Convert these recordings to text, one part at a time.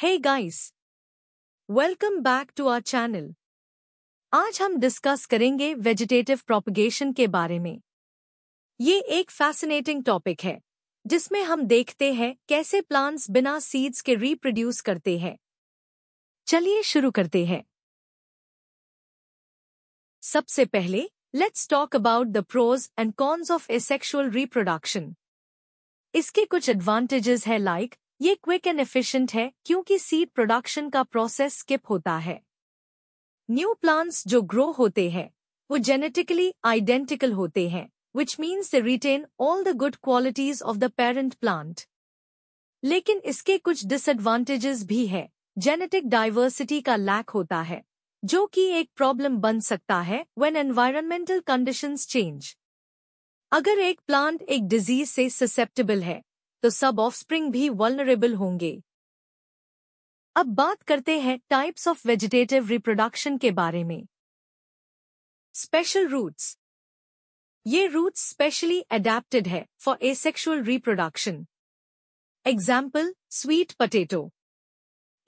Hey guys welcome back to our channel आज हम discuss करेंगे वेजिटेटिव प्रोपगेशन के बारे में ये एक फैसिनेटिंग टॉपिक है जिसमें हम देखते हैं कैसे प्लांट्स बिना सीड्स के रिप्रोड्यूस करते हैं चलिए शुरू करते हैं सबसे पहले let's talk about the pros and cons of asexual reproduction इसके कुछ एडवांटेजेस है लाइक like, ये क्विक एंड एफिशिएंट है क्योंकि सीड प्रोडक्शन का प्रोसेस स्किप होता है न्यू प्लांट्स जो ग्रो होते हैं वो जेनेटिकली आइडेंटिकल होते हैं which means they retain all the good qualities of the parent plant लेकिन इसके कुछ डिसएडवांटेजेस भी है जेनेटिक डाइवर्सिटी का लैक होता है जो कि एक प्रॉब्लम बन सकता है व्हेन एनवायरमेंटल कंडीशंस चेंज अगर एक प्लांट एक डिजीज से ससेप्टेबल है तो सब ऑफस्प्रिंग भी वल्नरेबल होंगे अब बात करते हैं टाइप्स ऑफ वेजिटेटिव रिप्रोडक्शन के बारे में स्पेशल रूट्स ये रूट्स स्पेशली अडेप्टेड है for asexual reproduction example sweet potato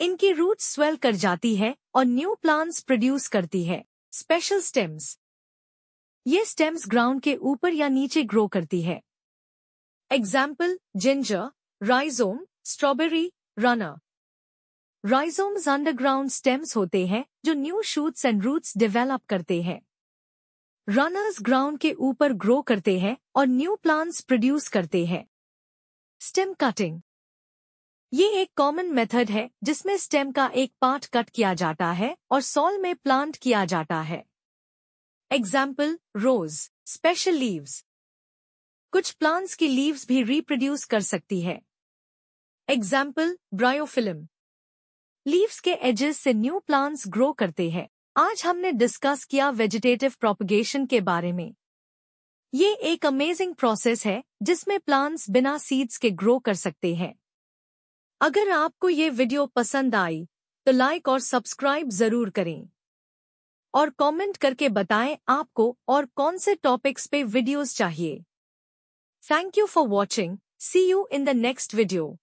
इनकी रूट स्वेल कर जाती है और न्यू प्लांट्स प्रोड्यूस करती है स्पेशल स्टेम्स ये स्टेम्स ग्राउंड के ऊपर या नीचे ग्रो करती है Example, ginger, rhizome, strawberry, runner. Rhizomes underground stems होते हैं जो new shoots and roots develop करते हैं Runners ground के ऊपर grow करते हैं और new plants produce करते हैं Stem cutting ये एक common method है जिसमें stem का एक part cut किया जाता है और soil में plant किया जाता है Example, rose, special leaves. कुछ प्लांट्स की लीव्स भी रिप्रोड्यूस कर सकती है एग्जाम्पल ब्रायोफिल्म लीव्स के एजेस से न्यू प्लांट्स ग्रो करते हैं आज हमने डिस्कस किया वेजिटेटिव प्रोपगेशन के बारे में ये एक अमेजिंग प्रोसेस है जिसमें प्लांट्स बिना सीड्स के ग्रो कर सकते हैं अगर आपको ये वीडियो पसंद आई तो लाइक और सब्सक्राइब जरूर करें और कमेंट करके बताएं आपको और कौन से टॉपिक्स पे वीडियोस चाहिए Thank you for watching. See you in the next video.